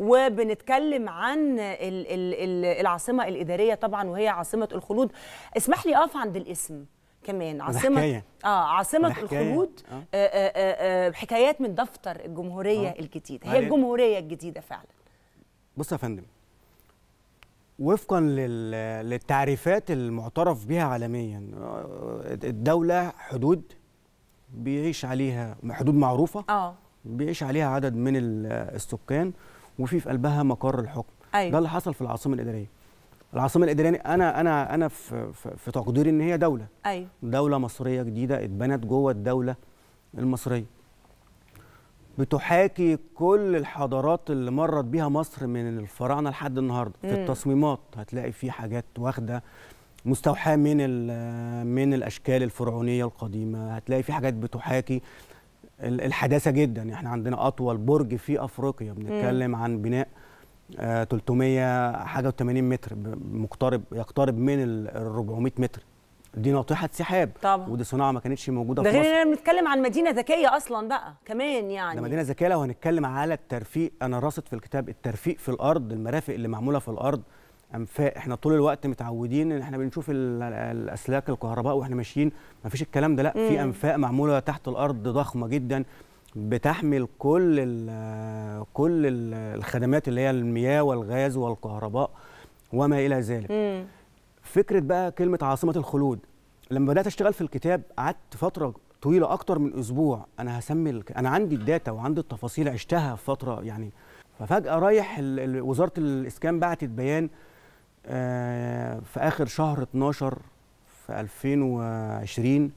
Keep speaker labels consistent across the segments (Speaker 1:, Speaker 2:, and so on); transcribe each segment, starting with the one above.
Speaker 1: وبنتكلم عن العاصمه الاداريه طبعا وهي عاصمه الخلود اسمح لي اقف عند الاسم كمان عاصمه اه عاصمه الحكاية. الخلود آه. آه. آه آه آه حكايات من دفتر الجمهوريه آه. الجديده هي الجمهوريه الجديده فعلا بص يا فندم وفقا للتعريفات المعترف بها عالميا آه، الدوله حدود بيعيش عليها حدود معروفه اه بيعيش عليها عدد من السكان وفي في قلبها مقر الحكم أيوة. ده اللي حصل في العاصمه الاداريه العاصمه الاداريه انا انا انا في, في تقديري ان هي دوله أيوة. دوله مصريه جديده اتبنت جوه الدوله المصريه بتحاكي كل الحضارات اللي مرت بيها مصر من الفراعنه لحد النهارده في التصميمات هتلاقي في حاجات واخده مستوحاه من من الاشكال الفرعونيه القديمه هتلاقي في حاجات بتحاكي الحداثه جدا احنا عندنا اطول برج في افريقيا بنتكلم عن بناء 300 آه، حاجه و80 متر مقترب يقترب من ال 400 متر دي ناطحه سحاب طبعا ودي صناعه ما كانتش موجوده ده في مصر غير بنتكلم عن مدينه ذكيه اصلا بقى كمان يعني ده مدينه ذكيه لو هنتكلم على الترفيق انا راصد في الكتاب الترفيق في الارض المرافق اللي معموله في الارض انفاق احنا طول الوقت متعودين ان احنا بنشوف الاسلاك الكهرباء واحنا ماشيين ما فيش الكلام ده لا في انفاق معموله تحت الارض ضخمه جدا بتحمل كل ال كل الـ الخدمات اللي هي المياه والغاز والكهرباء وما الى ذلك مم. فكره بقى كلمه عاصمه الخلود لما بدات اشتغل في الكتاب قعدت فتره طويله اكتر من اسبوع انا هسمي انا عندي الداتا وعندي التفاصيل عشتها في فتره يعني ففجاه رايح وزاره الاسكان بعتت بيان آه، في اخر شهر 12 في 2020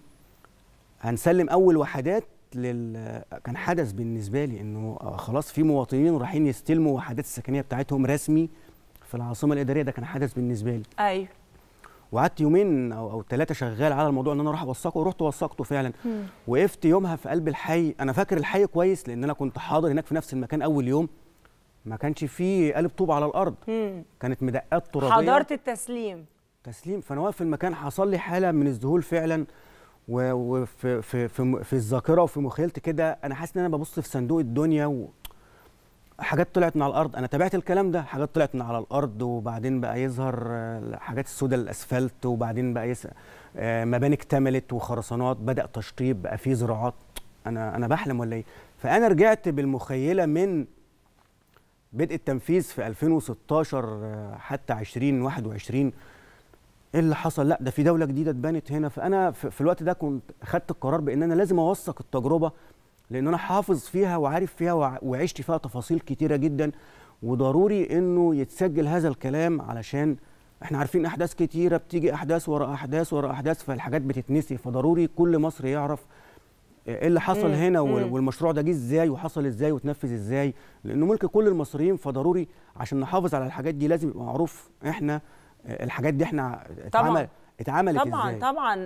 Speaker 1: هنسلم اول وحدات لل... كان حدث بالنسبه لي انه خلاص في مواطنين رايحين يستلموا وحدات السكنيه بتاعتهم رسمي في العاصمه الاداريه ده كان حدث بالنسبه لي ايوه وقعدت يومين او او ثلاثه شغال على الموضوع ان انا اروح اوثقه ورحت وثقته فعلا م. وقفت يومها في قلب الحي انا فاكر الحي كويس لان انا كنت حاضر هناك في نفس المكان اول يوم ما كانش فيه قالب طوب على الارض مم. كانت مدقات ترابيه حضرت التسليم تسليم فانا واقف في المكان حصل لي حاله من الذهول فعلا وفي في في, في الذاكره وفي مخيلتي كده انا حاسس ان انا ببص في صندوق الدنيا و... حاجات طلعت من على الارض انا تابعت الكلام ده حاجات طلعت من على الارض وبعدين بقى يظهر الحاجات آه، السوداء الاسفلت وبعدين بقى يس... آه، مباني اكتملت وخرسانات بدا تشطيب بقى في زراعات انا انا بحلم ولا ايه فانا رجعت بالمخيله من بدء التنفيذ في 2016 آه، حتى 2021 ايه اللي حصل لا ده في دوله جديده اتبنت هنا فانا في الوقت ده كنت خدت القرار بان انا لازم اوثق التجربه لان انا حافظ فيها وعارف فيها وعشت فيها تفاصيل كتيره جدا وضروري انه يتسجل هذا الكلام علشان احنا عارفين احداث كتيره بتيجي احداث ورا احداث ورا احداث فالحاجات بتتنسي فضروري كل مصري يعرف ايه اللي حصل مم. هنا والمشروع ده جه ازاي وحصل ازاي وتنفذ ازاي لانه ملك كل المصريين فضروري عشان نحافظ على الحاجات دي لازم يبقى معروف احنا آه، الحاجات دي احنا اتعمل اتعملت طبعا ازاي طبعا